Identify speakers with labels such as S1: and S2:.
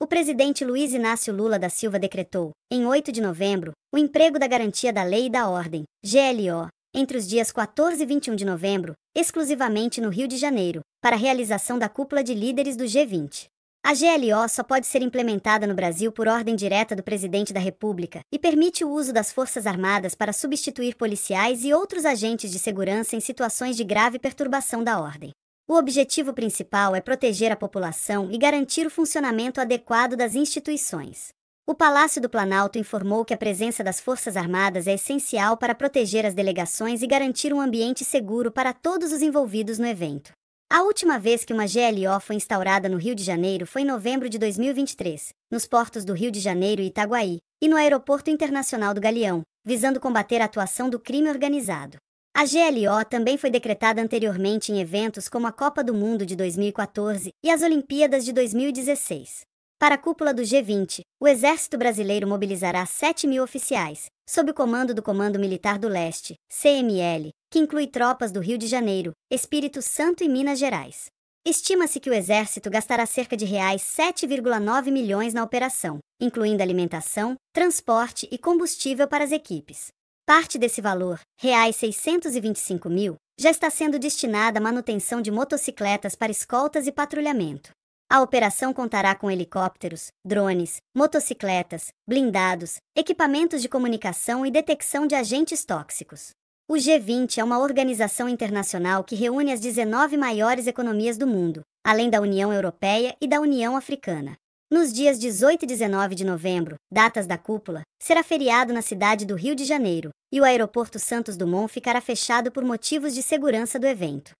S1: O presidente Luiz Inácio Lula da Silva decretou, em 8 de novembro, o emprego da Garantia da Lei e da Ordem, GLO, entre os dias 14 e 21 de novembro, exclusivamente no Rio de Janeiro, para a realização da cúpula de líderes do G20. A GLO só pode ser implementada no Brasil por ordem direta do presidente da República e permite o uso das Forças Armadas para substituir policiais e outros agentes de segurança em situações de grave perturbação da ordem. O objetivo principal é proteger a população e garantir o funcionamento adequado das instituições. O Palácio do Planalto informou que a presença das Forças Armadas é essencial para proteger as delegações e garantir um ambiente seguro para todos os envolvidos no evento. A última vez que uma GLO foi instaurada no Rio de Janeiro foi em novembro de 2023, nos portos do Rio de Janeiro e Itaguaí, e no Aeroporto Internacional do Galeão, visando combater a atuação do crime organizado. A GLO também foi decretada anteriormente em eventos como a Copa do Mundo de 2014 e as Olimpíadas de 2016. Para a cúpula do G20, o Exército Brasileiro mobilizará 7 mil oficiais, sob o comando do Comando Militar do Leste, CML, que inclui tropas do Rio de Janeiro, Espírito Santo e Minas Gerais. Estima-se que o Exército gastará cerca de reais 7,9 milhões na operação, incluindo alimentação, transporte e combustível para as equipes. Parte desse valor, reais 625 mil, já está sendo destinada à manutenção de motocicletas para escoltas e patrulhamento. A operação contará com helicópteros, drones, motocicletas, blindados, equipamentos de comunicação e detecção de agentes tóxicos. O G20 é uma organização internacional que reúne as 19 maiores economias do mundo, além da União Europeia e da União Africana. Nos dias 18 e 19 de novembro, datas da cúpula, será feriado na cidade do Rio de Janeiro, e o Aeroporto Santos Dumont ficará fechado por motivos de segurança do evento.